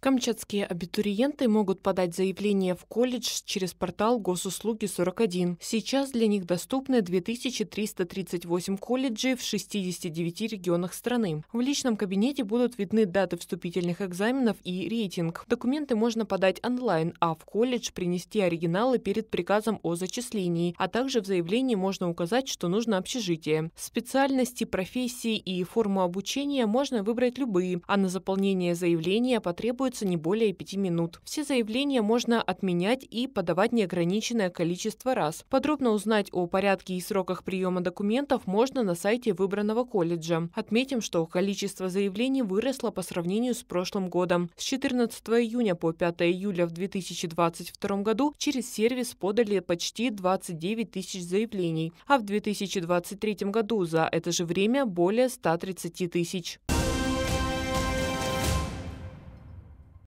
Камчатские абитуриенты могут подать заявление в колледж через портал госуслуги 41. Сейчас для них доступны 2338 колледжей в 69 регионах страны. В личном кабинете будут видны даты вступительных экзаменов и рейтинг. Документы можно подать онлайн, а в колледж принести оригиналы перед приказом о зачислении, а также в заявлении можно указать, что нужно общежитие. Специальности, профессии и форму обучения можно выбрать любые, а на заполнение заявления потребуется требуется не более 5 минут. Все заявления можно отменять и подавать неограниченное количество раз. Подробно узнать о порядке и сроках приема документов можно на сайте выбранного колледжа. Отметим, что количество заявлений выросло по сравнению с прошлым годом. С 14 июня по 5 июля в 2022 году через сервис подали почти 29 тысяч заявлений, а в 2023 году за это же время более 130 тысяч.